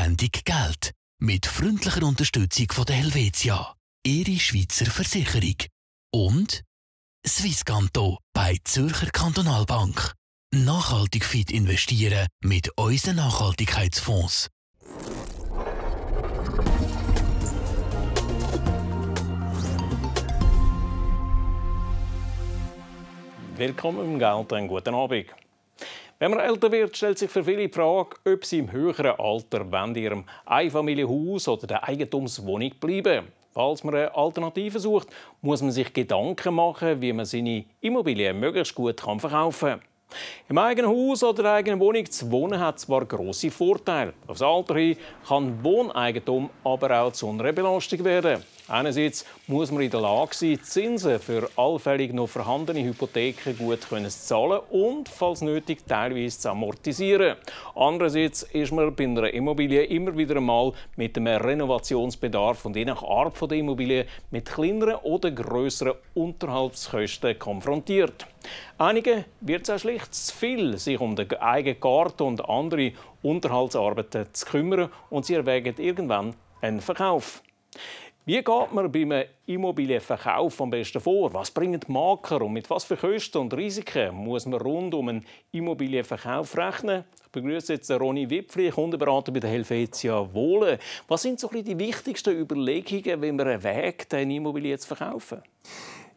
Sendung Geld. Mit freundlicher Unterstützung von der Helvetia, Ihre Schweizer Versicherung. Und Swisscanto bei Zürcher Kantonalbank. Nachhaltig fit investieren mit unseren Nachhaltigkeitsfonds. Willkommen im Geld, einen guten Abend. Wenn man älter wird, stellt sich für viele die Frage, ob sie im höheren Alter in ihrem Einfamilienhaus oder der Eigentumswohnung bleiben. Falls man eine Alternative sucht, muss man sich Gedanken machen, wie man seine Immobilie möglichst gut verkaufen kann. Im eigenen Haus oder der eigenen Wohnung zu wohnen hat zwar grosse Vorteile. Aufs Alter hin kann Wohneigentum aber auch zu einer Belastung werden. Einerseits muss man in der Lage sein, Zinsen für allfällig noch vorhandene Hypotheken gut zu zahlen und, falls nötig, teilweise zu amortisieren. Andererseits ist man bei einer Immobilie immer wieder einmal mit einem Renovationsbedarf und je nach Art der Immobilie mit kleineren oder größeren Unterhaltskosten konfrontiert. Einige wird es auch schlicht zu viel, sich um den eigenen Garten und andere Unterhaltsarbeiten zu kümmern und sie erwägen irgendwann einen Verkauf. Wie geht man beim Immobilienverkauf am besten vor? Was bringen die Makler und mit was für Kosten und Risiken muss man rund um einen Immobilienverkauf rechnen? Ich begrüße jetzt Ronny Wipfli, Kundenberater bei der Helvetia Wohle. Was sind so die wichtigsten Überlegungen, wenn man einen Weg, eine Immobilie zu verkaufen?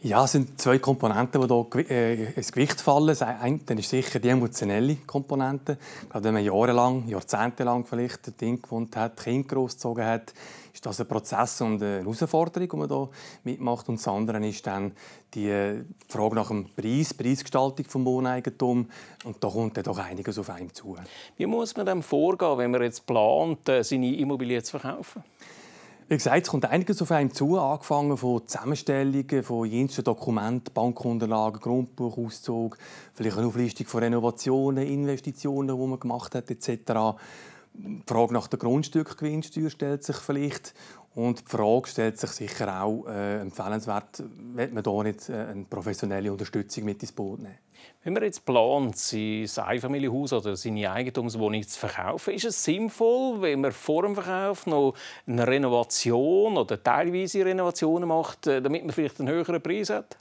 Ja, es sind zwei Komponenten, die da äh, ins Gewicht fallen. Das eine ist sicher die emotionelle Komponente. Gerade wenn man jahrelang, jahrzehntelang vielleicht ein Ding gewohnt hat, Kind großgezogen hat, ist das ein Prozess und eine Herausforderung, die man hier mitmacht. Und das andere ist dann die äh, Frage nach dem Preis, Preisgestaltung des Wohneigentums. Und da kommt dann doch einiges auf einem zu. Wie muss man dann vorgehen, wenn man jetzt plant, äh, seine Immobilie zu verkaufen? Wie gesagt, es kommt einiges auf einem zu, angefangen von Zusammenstellungen von jensten Dokumenten, Bankunterlagen, Grundbuchauszug, vielleicht eine Auflistung von Renovationen, Investitionen, die man gemacht hat, etc. Die Frage nach der Grundstückgewinnsteuer stellt sich vielleicht und die Frage stellt sich sicher auch, äh, empfehlenswert, wird man da nicht äh, eine professionelle Unterstützung mit ins Boot nehmen? Wenn man jetzt plant, sein Einfamilienhaus oder seine Eigentumswohnung zu verkaufen, ist es sinnvoll, wenn man vor dem Verkauf noch eine Renovation oder teilweise Renovationen macht, äh, damit man vielleicht einen höheren Preis hat?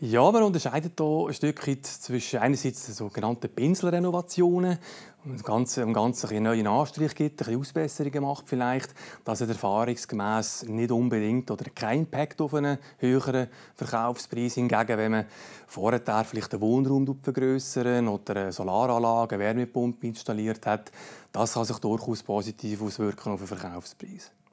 Ja, man unterscheidet hier ein Stück weit zwischen einerseits den sogenannten Pinselrenovationen, wo man ganz, um ganz einen neuen Anstrich gibt, ein bisschen Ausbesserungen macht vielleicht, dass er erfahrungsgemäß nicht unbedingt oder keinen Impact auf einen höheren Verkaufspreis. Hingegen, wenn man vorher vielleicht den Wohnraum vergrößern oder eine Solaranlage, eine Wärmepumpe installiert hat, das kann sich durchaus positiv auswirken auf den Verkaufspreis. Auswirken.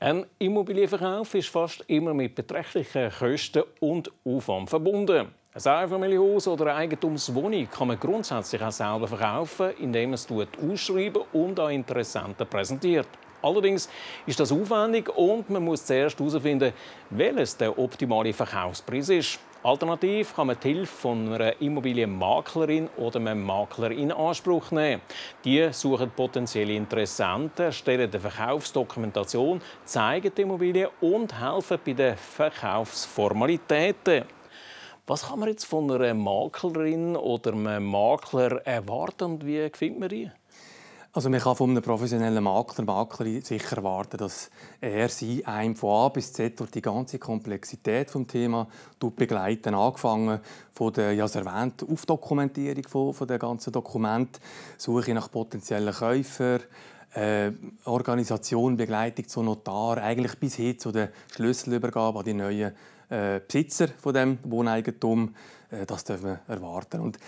Ein Immobilienverkauf ist fast immer mit beträchtlichen Kosten und Aufwand verbunden. Ein Einfamilienhaus oder eine Eigentumswohnung kann man grundsätzlich auch selber verkaufen, indem man es ausschreiben und an Interessenten präsentiert. Allerdings ist das aufwendig und man muss zuerst herausfinden, welches der optimale Verkaufspreis ist. Alternativ kann man die Hilfe von einer Immobilienmaklerin oder einem Makler in Anspruch nehmen. Die suchen potenzielle Interessenten, erstellen eine Verkaufsdokumentation, zeigen die Immobilie und helfen bei den Verkaufsformalitäten. Was kann man jetzt von einer Maklerin oder einem Makler erwarten und wie findet man die? Also man kann von einem professionellen Makler, Maklerin sicher erwarten, dass er sie einem von A bis Z durch die ganze Komplexität des Themas begleiten, angefangen von der, ja, erwähnt, Aufdokumentierung von, von der ganzen Dokument, Suche nach potenziellen Käufern, äh, Organisation, Begleitung zum Notar, eigentlich bis hin zu der Schlüsselübergabe an die neuen äh, Besitzer von dem Wohneigentum. Äh, das dürfen wir erwarten. Und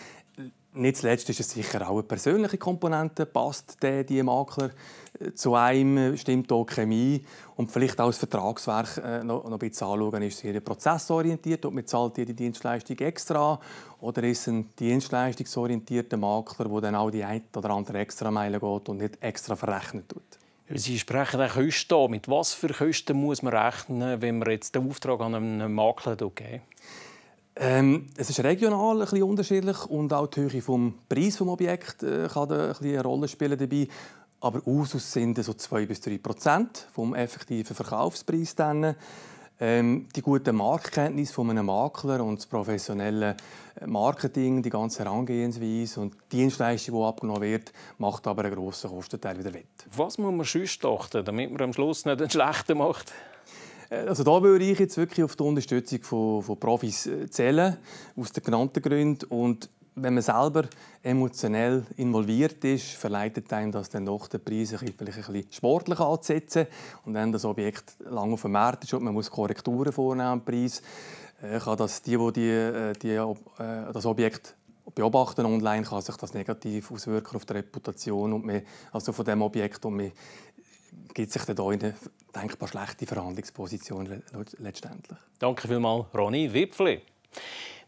nicht zuletzt ist es sicher auch eine persönliche Komponente. Passt der, die Makler äh, zu einem, stimmt auch Chemie und vielleicht auch das Vertragswerk äh, noch, noch ein bisschen anschauen. Ist es hier prozessorientiert und man zahlt die Dienstleistung extra oder ist es ein dienstleistungsorientierter Makler, der dann auch die ein oder andere extra Meile geht und nicht extra verrechnet tut? Sie sprechen auch Kosten. Mit was für Kosten muss man rechnen, wenn man jetzt den Auftrag an einen Makler gibt? Ähm, es ist regional ein bisschen unterschiedlich und auch die Höhe des Preis des Objekts äh, kann ein bisschen eine Rolle spielen dabei. Aber Usus sind so 2 bis 3 Prozent vom effektiven Verkaufspreis. Dann. Ähm, die gute Marktkenntnis von einem Makler und das professionelle Marketing, die ganze Herangehensweise und die Dienstleistung, die abgenommen wird, macht aber einen grossen Kostenteil wieder wett. Was muss man sonst achten, damit man am Schluss nicht einen schlechten macht? Also da würde ich jetzt wirklich auf die Unterstützung von, von Profis äh, zählen, aus den genannten Gründen. Und wenn man selber emotionell involviert ist, verleitet einem das dann doch, den Preis vielleicht ein bisschen sportlicher anzusetzen. Und wenn das Objekt lange auf dem Markt ist und man muss Korrekturen vornehmen am Preis, äh, kann das die, die, äh, die, die das Objekt beobachten online, kann sich das negativ auswirken auf die Reputation und mehr, also von dem Objekt und man gibt sich hier eine denkbar schlechte Verhandlungsposition letztendlich. Danke vielmals, Ronny Wipfli.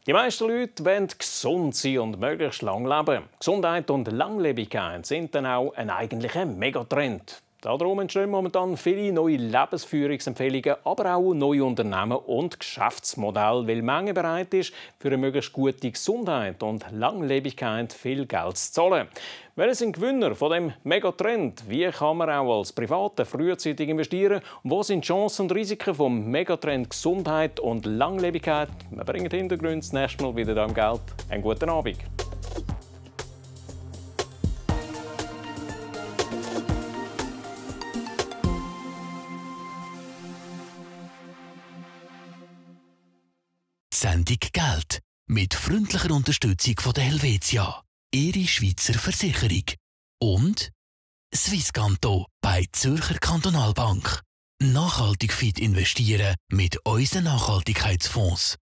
Die meisten Leute wollen gesund sein und möglichst lang leben. Gesundheit und Langlebigkeit sind dann auch ein eigentlicher Megatrend. Darum entstehen momentan viele neue Lebensführungsempfehlungen, aber auch neue Unternehmen und Geschäftsmodelle, weil Menge bereit ist, für eine möglichst gute Gesundheit und Langlebigkeit viel Geld zu zahlen. Wer sind Gewinner von dem Megatrend? Wie kann man auch als Private frühzeitig investieren? Und wo sind Chancen und Risiken vom Megatrend Gesundheit und Langlebigkeit? Wir bringen den Hintergrund das nächste Mal wieder am Geld. Einen guten Abend. ständig Geld. Mit freundlicher Unterstützung von der Helvetia, Ihre Schweizer Versicherung. Und Swisscanto bei Zürcher Kantonalbank. Nachhaltig fit investieren mit unseren Nachhaltigkeitsfonds.